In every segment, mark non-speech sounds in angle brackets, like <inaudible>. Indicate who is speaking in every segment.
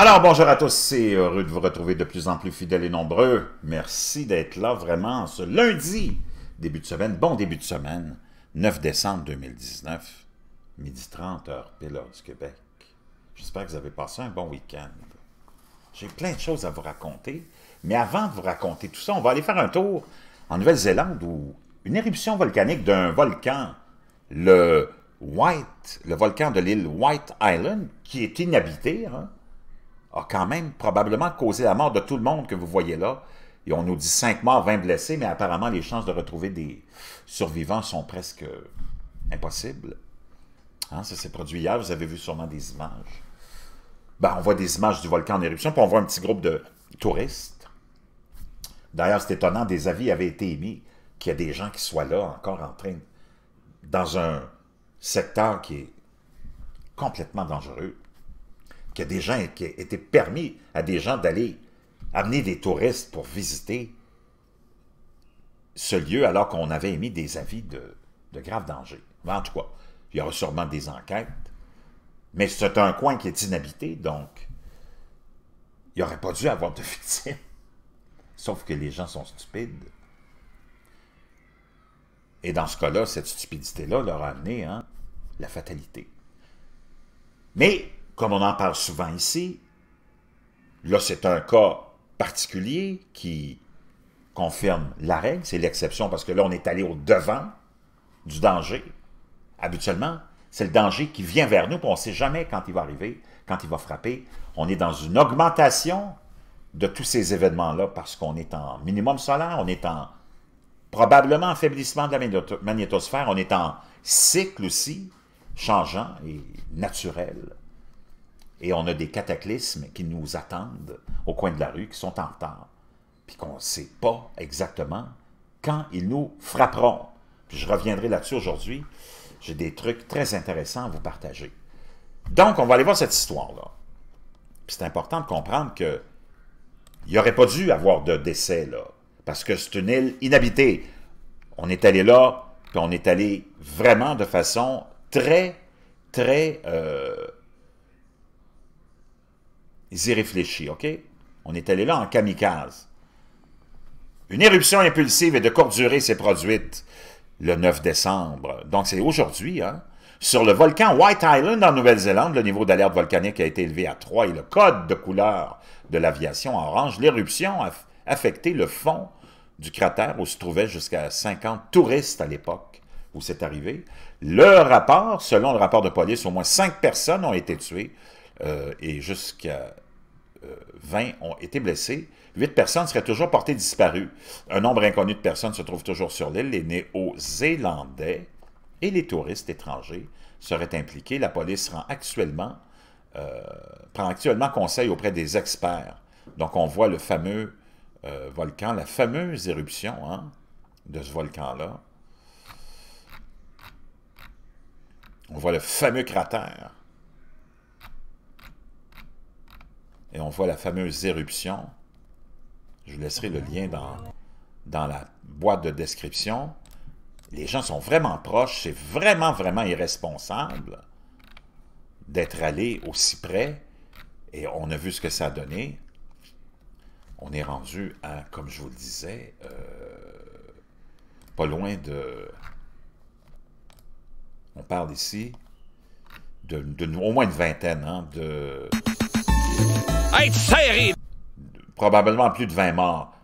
Speaker 1: Alors, bonjour à tous, c'est heureux de vous retrouver de plus en plus fidèles et nombreux. Merci d'être là vraiment ce lundi, début de semaine, bon début de semaine, 9 décembre 2019, midi 30, heure du Québec. J'espère que vous avez passé un bon week-end. J'ai plein de choses à vous raconter, mais avant de vous raconter tout ça, on va aller faire un tour en Nouvelle-Zélande où une éruption volcanique d'un volcan, le White, le volcan de l'île White Island, qui est inhabité, hein, a quand même probablement causé la mort de tout le monde que vous voyez là. Et on nous dit 5 morts, 20 blessés, mais apparemment les chances de retrouver des survivants sont presque impossibles. Hein, ça s'est produit hier, vous avez vu sûrement des images. Bah on voit des images du volcan en éruption, puis on voit un petit groupe de touristes. D'ailleurs, c'est étonnant, des avis avaient été émis qu'il y a des gens qui soient là encore en train, dans un secteur qui est complètement dangereux il y a des gens, qui étaient permis à des gens d'aller amener des touristes pour visiter ce lieu alors qu'on avait émis des avis de, de grave danger. en tout cas, il y aura sûrement des enquêtes. Mais c'est un coin qui est inhabité, donc il aurait pas dû avoir de <laughs> victimes. Sauf que les gens sont stupides. Et dans ce cas-là, cette stupidité-là leur a amené hein, la fatalité. Mais comme on en parle souvent ici, là c'est un cas particulier qui confirme la règle, c'est l'exception parce que là on est allé au devant du danger. Habituellement, c'est le danger qui vient vers nous, puis on ne sait jamais quand il va arriver, quand il va frapper. On est dans une augmentation de tous ces événements-là parce qu'on est en minimum solaire, on est en probablement affaiblissement de la magnétosphère, on est en cycle aussi changeant et naturel et on a des cataclysmes qui nous attendent au coin de la rue, qui sont en retard, puis qu'on ne sait pas exactement quand ils nous frapperont. Puis je reviendrai là-dessus aujourd'hui. J'ai des trucs très intéressants à vous partager. Donc, on va aller voir cette histoire-là. C'est important de comprendre que il n'y aurait pas dû avoir de décès là, parce que c'est une île inhabitée. On est allé là, puis on est allé vraiment de façon très, très euh, y réfléchissent, OK? On est allé là en kamikaze. Une éruption impulsive et de courte durée s'est produite le 9 décembre. Donc, c'est aujourd'hui, hein? Sur le volcan White Island en Nouvelle-Zélande, le niveau d'alerte volcanique a été élevé à 3 et le code de couleur de l'aviation orange, l'éruption a affecté le fond du cratère où se trouvaient jusqu'à 50 touristes à l'époque où c'est arrivé. Le rapport, selon le rapport de police, au moins 5 personnes ont été tuées, euh, et jusqu'à 20 euh, ont été blessés. 8 personnes seraient toujours portées disparues. Un nombre inconnu de personnes se trouve toujours sur l'île. Les Néo-Zélandais et les touristes étrangers seraient impliqués. La police euh, prend actuellement conseil auprès des experts. Donc, on voit le fameux volcan, la fameuse éruption hein, de ce volcan-là. On voit le fameux cratère et on voit la fameuse éruption. Je vous laisserai le lien dans, dans la boîte de description. Les gens sont vraiment proches, c'est vraiment, vraiment irresponsable d'être allé aussi près, et on a vu ce que ça a donné. On est rendu à, comme je vous le disais, euh, pas loin de... On parle ici de, au moins une vingtaine hein, de être Probablement plus de 20 morts.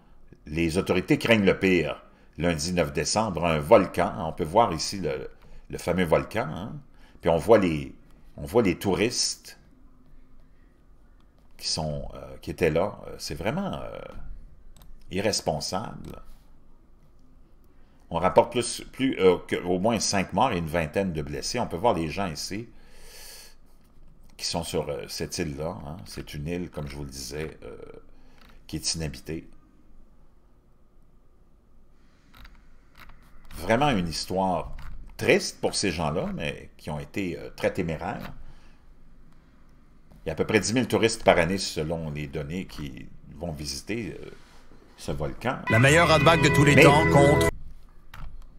Speaker 1: Les autorités craignent le pire. Lundi 9 décembre, un volcan. On peut voir ici le, fameux volcan. Hein. Puis on voit les, on voit les touristes qui, sont, euh, qui étaient là. Euh, c'est vraiment euh, irresponsable. On rapporte plus, plus au moins 5 morts et une vingtaine de blessés. On peut voir les gens ici qui sont sur euh, cette île-là. Hein. C'est une île, comme je vous le disais, euh, qui est inhabitée. Vraiment une histoire triste pour ces gens-là, mais qui ont été euh, très téméraires. Il y a à peu près 10 000 touristes par année selon les données qui vont visiter ce volcan. La meilleure hotbag de tous les temps contre...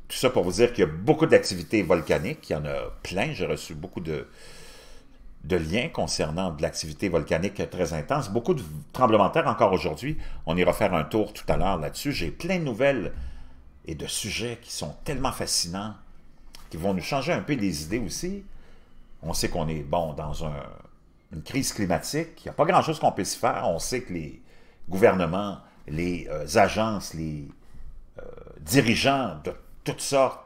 Speaker 1: Tout ça pour vous dire qu'il y a beaucoup d'activités volcaniques. Il y en a plein. J'ai reçu beaucoup de, de liens concernant de l'activité volcanique très intense. Beaucoup de tremblements de terre encore aujourd'hui. On ira faire un tour tout à l'heure là-dessus. J'ai plein de nouvelles et de sujets qui sont tellement fascinants, qui vont nous changer un peu les idées aussi. On sait qu'on est, bon, dans une crise climatique. Il n'y a pas grand-chose qu'on puisse faire. On sait que les gouvernements, les euh, agences, les euh, dirigeants de toutes sortes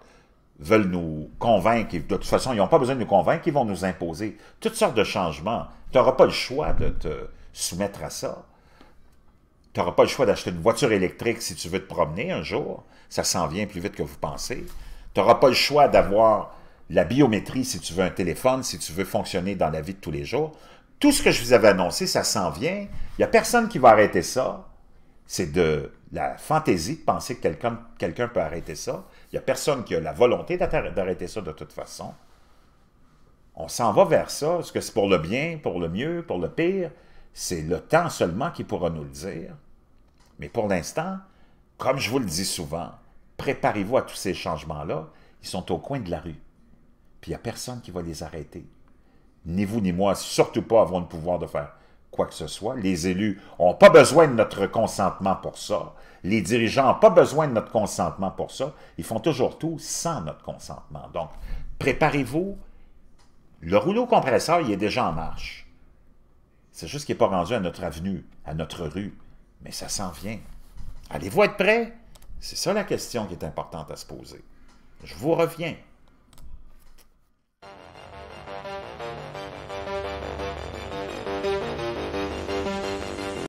Speaker 1: veulent nous convaincre. de toute façon, ils n'ont pas besoin de nous convaincre, ils vont nous imposer toutes sortes de changements. Tu n'auras pas le choix de te soumettre à ça. Tu n'auras pas le choix d'acheter une voiture électrique si tu veux te promener un jour. Ça s'en vient plus vite que vous pensez. Tu n'auras pas le choix d'avoir la biométrie si tu veux un téléphone, si tu veux fonctionner dans la vie de tous les jours. Tout ce que je vous avais annoncé, ça s'en vient. Il n'y a personne qui va arrêter ça. C'est de la fantaisie de penser que quelqu'un peut arrêter ça. Il n'y a personne qui a la volonté d'arrêter ça de toute façon. On s'en va vers ça. Est-ce que c'est pour le bien, pour le mieux, pour le pire? C'est le temps seulement qui pourra nous le dire. Mais pour l'instant, comme je vous le dis souvent, préparez-vous à tous ces changements-là. Ils sont au coin de la rue. Puis il n'y a personne qui va les arrêter. Ni vous ni moi, surtout pas, avant le pouvoir de faire quoi que ce soit. Les élus n'ont pas besoin de notre consentement pour ça. Les dirigeants n'ont pas besoin de notre consentement pour ça. Ils font toujours tout sans notre consentement. Donc, préparez-vous. Le rouleau compresseur, il est déjà en marche. C'est juste qu'il n'est pas rendu à notre avenue, à notre rue. Mais ça s'en vient. Allez-vous être prêts? C'est ça la question qui est importante à se poser. Je vous reviens.